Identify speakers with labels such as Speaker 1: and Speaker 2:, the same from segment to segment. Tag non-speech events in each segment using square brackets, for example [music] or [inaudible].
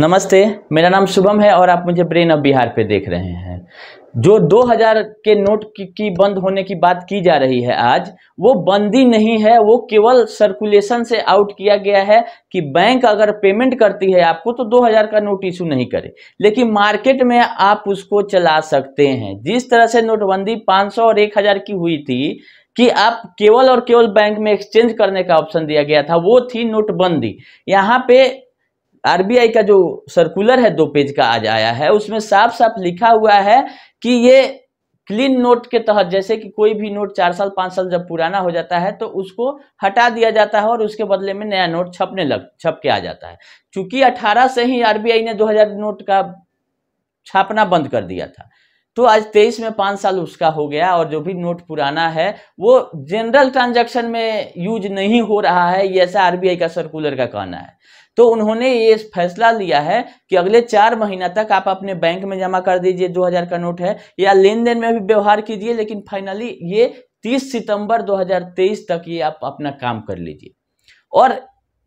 Speaker 1: नमस्ते मेरा नाम शुभम है और आप मुझे ब्रेन ऑफ बिहार पे देख रहे हैं जो 2000 के नोट की, की बंद होने की बात की जा रही है आज वो बंदी नहीं है वो केवल सर्कुलेशन से आउट किया गया है कि बैंक अगर पेमेंट करती है आपको तो 2000 का नोट इशू नहीं करे लेकिन मार्केट में आप उसको चला सकते हैं जिस तरह से नोटबंदी 500 और 1000 की हुई थी कि आप केवल और केवल बैंक में एक्सचेंज करने का ऑप्शन दिया गया था वो थी नोटबंदी यहाँ पे आरबीआई का जो सर्कुलर है दो पेज का आज आया है उसमें साफ साफ लिखा हुआ है कि ये क्लीन नोट के तहत जैसे कि कोई भी नोट चार साल पांच साल जब पुराना हो जाता है तो उसको हटा दिया जाता है और उसके बदले में नया नोट छपने लग छप के आ जाता है चूंकि 18 से ही आरबीआई ने 2000 नोट का छापना बंद कर दिया था तो आज तेईस में पांच साल उसका हो गया और जो भी नोट पुराना है वो जनरल ट्रांजैक्शन में यूज नहीं हो रहा है ये ऐसा आरबीआई का सर्कुलर का कहना है तो उन्होंने ये फैसला लिया है कि अगले चार महीना तक आप अपने बैंक में जमा कर दीजिए दो हजार का नोट है या लेन देन में भी व्यवहार कीजिए लेकिन फाइनली ये तीस सितंबर दो तक ये आप अपना काम कर लीजिए और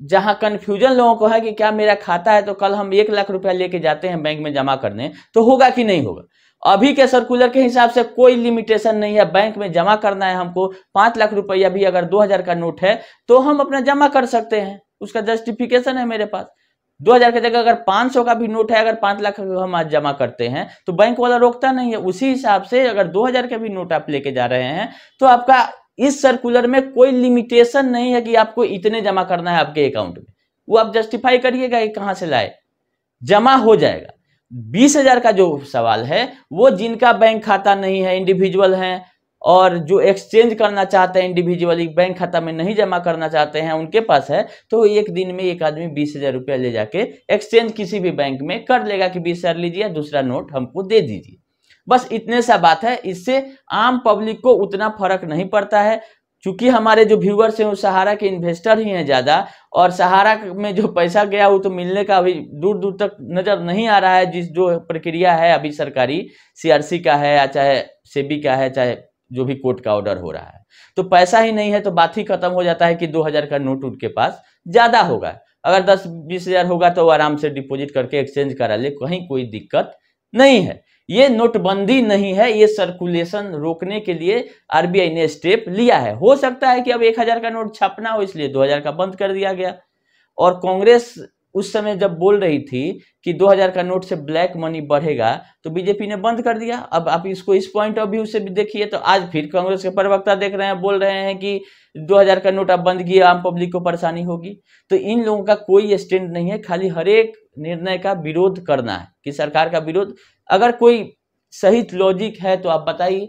Speaker 1: जहां कन्फ्यूजन लोगों को है कि क्या मेरा खाता है तो कल हम एक लाख रुपया लेके जाते हैं बैंक में जमा करने तो होगा कि नहीं होगा अभी के सर्कुलर के हिसाब से कोई लिमिटेशन नहीं है बैंक में जमा करना है हमको पांच लाख रुपया भी अगर दो हजार का नोट है तो हम अपना जमा कर सकते हैं उसका जस्टिफिकेशन है मेरे पास दो हजार की जगह अगर पांच सौ का भी नोट है अगर पांच लाख हम आज जमा करते हैं तो बैंक वाला रोकता नहीं है उसी हिसाब से अगर दो हजार का भी नोट आप लेके जा रहे हैं तो आपका इस सर्कुलर में कोई लिमिटेशन नहीं है कि आपको इतने जमा करना है आपके अकाउंट में वो आप जस्टिफाई करिएगा कहां कहाँ से लाए जमा हो जाएगा बीस हजार का जो सवाल है वो जिनका बैंक खाता नहीं है इंडिविजुअल हैं और जो एक्सचेंज करना चाहते हैं इंडिविजुअली बैंक खाता में नहीं जमा करना चाहते हैं उनके पास है तो एक दिन में एक आदमी बीस हजार रुपया ले जाके एक्सचेंज किसी भी बैंक में कर लेगा कि बीस हजार लीजिए दूसरा नोट हमको दे दीजिए बस इतने सा बात है इससे आम पब्लिक को उतना फर्क नहीं पड़ता है चूंकि हमारे जो व्यूवर्स हैं वो सहारा के इन्वेस्टर ही हैं ज़्यादा और सहारा में जो पैसा गया वो तो मिलने का अभी दूर दूर तक नज़र नहीं आ रहा है जिस जो प्रक्रिया है अभी सरकारी सीआरसी का है या चाहे सेबी का है चाहे जो भी कोर्ट का ऑर्डर हो रहा है तो पैसा ही नहीं है तो बात ही खत्म हो जाता है कि दो का नोट उनके पास ज़्यादा होगा अगर दस बीस हज़ार होगा तो आराम से डिपोजिट करके एक्सचेंज करा ले कहीं कोई दिक्कत नहीं है ये नोटबंदी नहीं है ये सर्कुलेशन रोकने के लिए आरबीआई ने स्टेप लिया है हो सकता है कि अब एक हजार का नोट छापना हो इसलिए दो हजार का बंद कर दिया गया और कांग्रेस उस समय जब बोल रही थी कि 2000 का नोट से ब्लैक मनी बढ़ेगा तो बीजेपी ने बंद कर दिया अब आप इसको इस पॉइंट ऑफ व्यू से भी देखिए तो आज फिर कांग्रेस के प्रवक्ता देख रहे हैं बोल रहे हैं कि 2000 का नोट अब बंद किए आम पब्लिक को परेशानी होगी तो इन लोगों का कोई स्टैंड नहीं है खाली हर एक निर्णय का विरोध करना है कि सरकार का विरोध अगर कोई सही लॉजिक है तो आप बताइए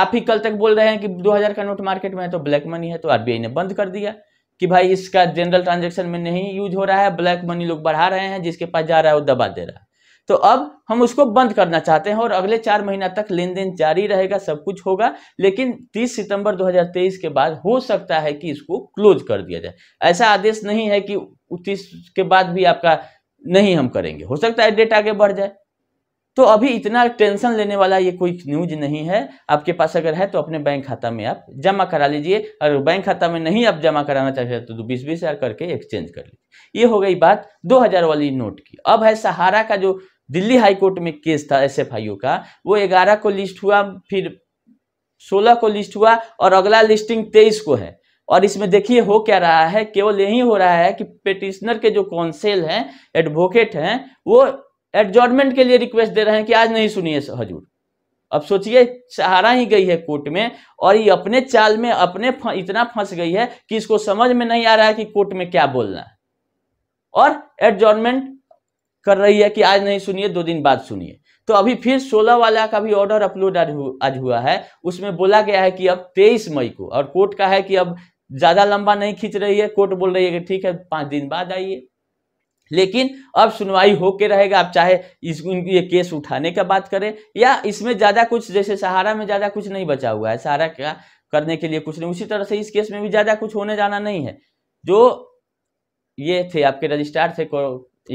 Speaker 1: आप ही कल तक बोल रहे हैं कि 2000 का नोट मार्केट में है तो ब्लैक मनी है तो आरबीआई ने बंद कर दिया कि भाई इसका जनरल ट्रांजेक्शन में नहीं यूज हो रहा है ब्लैक मनी लोग बढ़ा रहे हैं जिसके पास जा रहा है वो दबा दे रहा है तो अब हम उसको बंद करना चाहते हैं और अगले चार महीना तक लेन देन जारी रहेगा सब कुछ होगा लेकिन 30 सितंबर 2023 के बाद हो सकता है कि इसको क्लोज कर दिया जाए ऐसा आदेश नहीं है कि 30 के बाद भी आपका नहीं हम करेंगे हो सकता है डेट आगे बढ़ जाए तो अभी इतना टेंशन लेने वाला ये कोई न्यूज नहीं है आपके पास अगर है तो अपने बैंक खाता में आप जमा करा लीजिए और बैंक खाता में नहीं आप जमा कराना चाहते तो बीस बीस हज़ार करके एक्सचेंज कर लीजिए ये हो गई बात दो हज़ार वाली नोट की अब है सहारा का जो दिल्ली हाई कोर्ट में केस था एस का वो ग्यारह को लिस्ट हुआ फिर सोलह को लिस्ट हुआ और अगला लिस्टिंग तेईस को है और इसमें देखिए हो क्या रहा है केवल यही हो रहा है कि पिटिशनर के जो कौंसिल हैं एडवोकेट हैं वो एडजॉर्टमेंट के लिए रिक्वेस्ट दे रहे हैं कि आज नहीं सुनिए हजूर अब सोचिए सहारा ही गई है कोर्ट में और ये अपने चाल में अपने फ, इतना फंस गई है कि इसको समझ में नहीं आ रहा है कि कोर्ट में क्या बोलना है और एडजॉर्टमेंट कर रही है कि आज नहीं सुनिए दो दिन बाद सुनिए तो अभी फिर 16 वाला का भी ऑर्डर अपलोड आज हुआ है उसमें बोला गया है कि अब 23 मई को और कोर्ट का है कि अब ज़्यादा लंबा नहीं खींच रही है कोर्ट बोल रही है कि ठीक है पांच दिन बाद आइए लेकिन अब सुनवाई होके रहेगा आप चाहे इस ये केस उठाने का बात करें या इसमें ज़्यादा कुछ जैसे सहारा में ज़्यादा कुछ नहीं बचा हुआ है सहारा का करने के लिए कुछ नहीं उसी तरह से इस केस में भी ज़्यादा कुछ होने जाना नहीं है जो ये थे आपके रजिस्ट्रार थे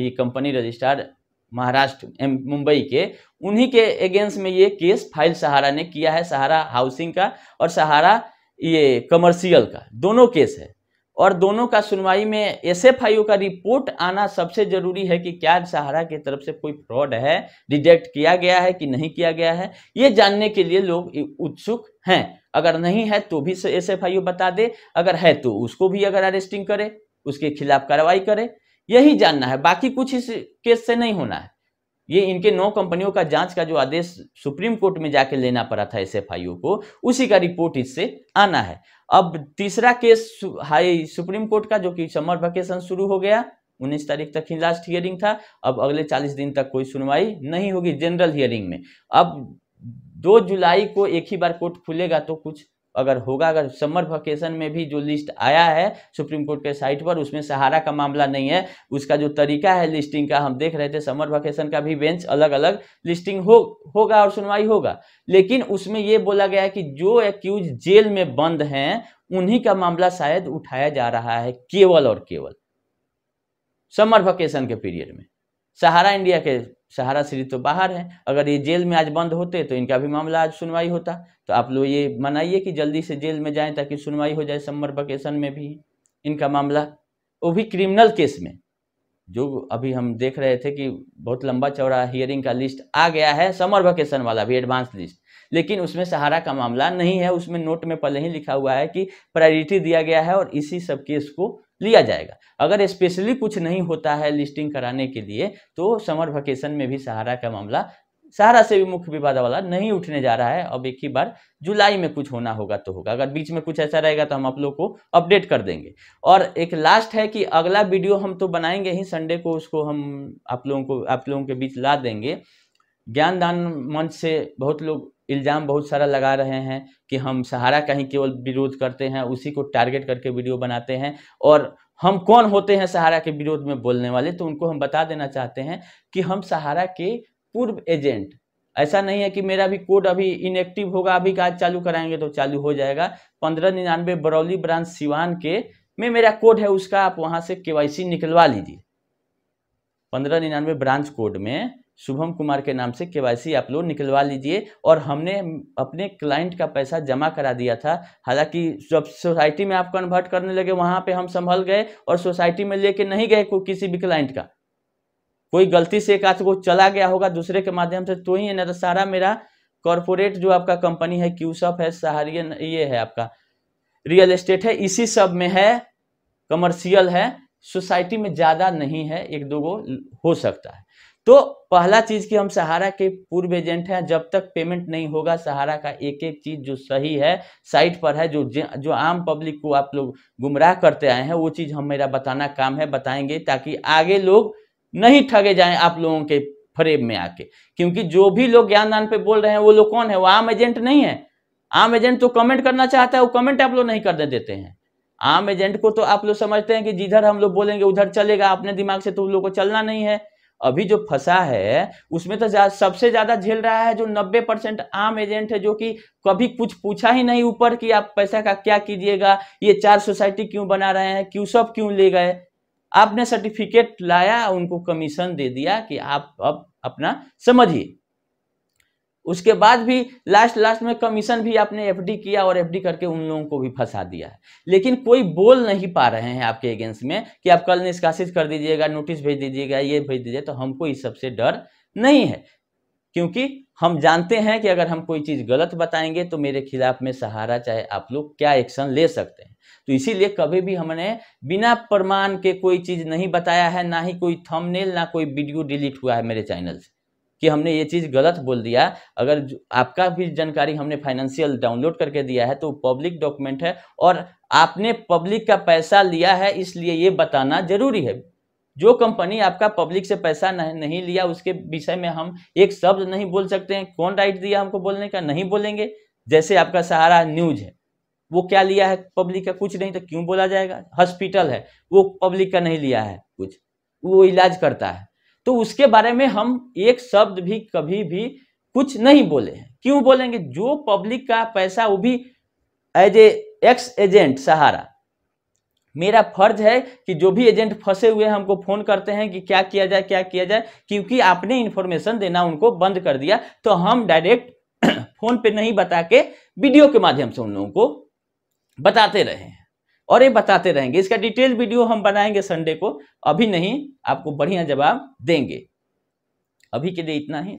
Speaker 1: ये कंपनी रजिस्ट्रार महाराष्ट्र मुंबई के उन्हीं के अगेंस्ट में ये केस फाइल सहारा ने किया है सहारा हाउसिंग का और सहारा ये कमर्शियल का दोनों केस है और दोनों का सुनवाई में एस एफ आई का रिपोर्ट आना सबसे जरूरी है कि क्या सहारा की तरफ से कोई फ्रॉड है डिटेक्ट किया गया है कि नहीं किया गया है ये जानने के लिए लोग उत्सुक हैं अगर नहीं है तो भी एस एफ आई बता दे अगर है तो उसको भी अगर अरेस्टिंग करे उसके खिलाफ कार्रवाई करे यही जानना है बाकी कुछ इस केस से नहीं होना है ये इनके नौ कंपनियों का जांच का जो आदेश सुप्रीम कोर्ट में जाके लेना पड़ा था एस को उसी का रिपोर्ट इससे आना है अब तीसरा केस हाई सुप्रीम कोर्ट का जो कि समर वैकेशन शुरू हो गया उन्नीस तारीख तक ही लास्ट हियरिंग था अब अगले चालीस दिन तक कोई सुनवाई नहीं होगी जनरल हियरिंग में अब दो जुलाई को एक ही बार कोर्ट खुलेगा तो कुछ अगर होगा अगर समर वकेशन में भी जो लिस्ट आया है सुप्रीम कोर्ट के साइट पर उसमें सहारा का मामला नहीं है उसका जो तरीका है लिस्टिंग का हम देख रहे थे समर वकेशन का भी बेंच अलग अलग लिस्टिंग हो होगा और सुनवाई होगा लेकिन उसमें ये बोला गया है कि जो एक्यूज जेल में बंद हैं उन्हीं का मामला शायद उठाया जा रहा है केवल और केवल समर वकेशन के पीरियड में सहारा इंडिया के सहारा सीरीज तो बाहर है अगर ये जेल में आज बंद होते तो इनका भी मामला आज सुनवाई होता तो आप लोग ये मनाइए कि जल्दी से जेल में जाएं ताकि सुनवाई हो जाए समर वकेशन में भी इनका मामला वो भी क्रिमिनल केस में जो अभी हम देख रहे थे कि बहुत लंबा चौड़ा हियरिंग का लिस्ट आ गया है समर वकेशन वाला भी एडवांस लिस्ट लेकिन उसमें सहारा का मामला नहीं है उसमें नोट में पहले ही लिखा हुआ है कि प्रायोरिटी दिया गया है और इसी सब केस को लिया जाएगा अगर स्पेशली कुछ नहीं होता है लिस्टिंग कराने के लिए तो समर वकेशन में भी सहारा का मामला सहारा से भी मुख्य विवाद वाला नहीं उठने जा रहा है अब एक ही बार जुलाई में कुछ होना होगा तो होगा अगर बीच में कुछ ऐसा रहेगा तो हम आप लोग को अपडेट कर देंगे और एक लास्ट है कि अगला वीडियो हम तो बनाएंगे ही संडे को उसको हम आप लोगों को आप लोगों के बीच ला देंगे ज्ञानदान मंच से बहुत लोग इल्ज़ाम बहुत सारा लगा रहे हैं कि हम सहारा का ही केवल विरोध करते हैं उसी को टारगेट करके वीडियो बनाते हैं और हम कौन होते हैं सहारा के विरोध में बोलने वाले तो उनको हम बता देना चाहते हैं कि हम सहारा के पूर्व एजेंट ऐसा नहीं है कि मेरा भी कोड अभी इनएक्टिव होगा अभी का चालू कराएंगे तो चालू हो जाएगा पंद्रह निन्यानवे बरौली ब्रांच सिवान के में मेरा कोड है उसका आप वहां से केवाईसी निकलवा लीजिए पंद्रह निन्यानवे ब्रांच कोड में शुभम कुमार के नाम से केवाईसी आप लोग निकलवा लीजिए और हमने अपने क्लाइंट का पैसा जमा करा दिया था हालांकि जब सोसाइटी में आप कन्वर्ट करने लगे वहाँ पे हम संभल गए और सोसाइटी में लेके नहीं गए किसी भी क्लाइंट का कोई गलती से एक आध को चला गया होगा दूसरे के माध्यम से तो ही है ना तो सारा मेरा कॉरपोरेट जो आपका कंपनी है क्यूसअप है सहारियन ये है आपका रियल एस्टेट है इसी सब में है कमर्शियल है सोसाइटी में ज़्यादा नहीं है एक दो गो हो सकता है तो पहला चीज कि हम सहारा के पूर्व एजेंट हैं जब तक पेमेंट नहीं होगा सहारा का एक एक चीज जो सही है साइट पर है जो जो आम पब्लिक को आप लोग गुमराह करते आए हैं वो चीज हम मेरा बताना काम है बताएंगे ताकि आगे लोग नहीं ठगे जाएं आप लोगों के फ्रेम में आके क्योंकि जो भी लोग ज्ञानदान पे बोल रहे हैं वो लोग कौन है वो आम एजेंट नहीं है आम एजेंट तो कमेंट करना चाहता है वो कमेंट आप लोग नहीं करने देते हैं आम एजेंट को तो आप लोग समझते हैं कि जिधर हम लोग बोलेंगे उधर चलेगा अपने दिमाग से तो उन लोग को चलना नहीं है अभी जो फंसा है उसमें तो जा, सबसे ज्यादा झेल रहा है जो 90 परसेंट आम एजेंट है जो कि कभी कुछ पूछा ही नहीं ऊपर कि आप पैसा का क्या कीजिएगा ये चार सोसाइटी क्यों बना रहे हैं क्यों सब क्यों ले गए आपने सर्टिफिकेट लाया उनको कमीशन दे दिया कि आप अब अपना समझिए उसके बाद भी लास्ट लास्ट में कमीशन भी आपने एफडी किया और एफडी करके उन लोगों को भी फंसा दिया है लेकिन कोई बोल नहीं पा रहे हैं आपके अगेंस्ट में कि आप कल निष्कासित कर दीजिएगा नोटिस भेज दीजिएगा ये भेज दीजिए तो हमको इस सबसे डर नहीं है क्योंकि हम जानते हैं कि अगर हम कोई चीज़ गलत बताएंगे तो मेरे खिलाफ में सहारा चाहे आप लोग क्या एक्शन ले सकते हैं तो इसीलिए कभी भी हमने बिना प्रमाण के कोई चीज़ नहीं बताया है ना ही कोई थंबनेल ना कोई वीडियो डिलीट हुआ है मेरे चैनल से कि हमने ये चीज़ गलत बोल दिया अगर आपका भी जानकारी हमने फाइनेंशियल डाउनलोड करके दिया है तो पब्लिक डॉक्यूमेंट है और आपने पब्लिक का पैसा लिया है इसलिए ये बताना जरूरी है जो कंपनी आपका पब्लिक से पैसा नहीं लिया उसके विषय में हम एक शब्द नहीं बोल सकते हैं कौन राइट दिया हमको बोलने का नहीं बोलेंगे जैसे आपका सहारा न्यूज है वो क्या लिया है पब्लिक का कुछ नहीं तो क्यों बोला जाएगा हॉस्पिटल है वो पब्लिक का नहीं लिया है कुछ वो इलाज करता है तो उसके बारे में हम एक शब्द भी कभी भी कुछ नहीं बोले हैं क्यों बोलेंगे जो पब्लिक का पैसा वो भी as a ex agent Sahara मेरा फर्ज है कि जो भी एजेंट फंसे हुए हैं हमको फोन करते हैं कि क्या किया जाए क्या किया जाए क्योंकि आपने इन्फॉर्मेशन देना उनको बंद कर दिया तो हम डायरेक्ट फोन [coughs] पे नहीं बता के वीडियो के माध्यम से उन लोगों को बताते रहे हैं और ये बताते रहेंगे इसका डिटेल वीडियो हम बनाएंगे संडे को अभी नहीं आपको बढ़िया जवाब देंगे अभी के लिए इतना ही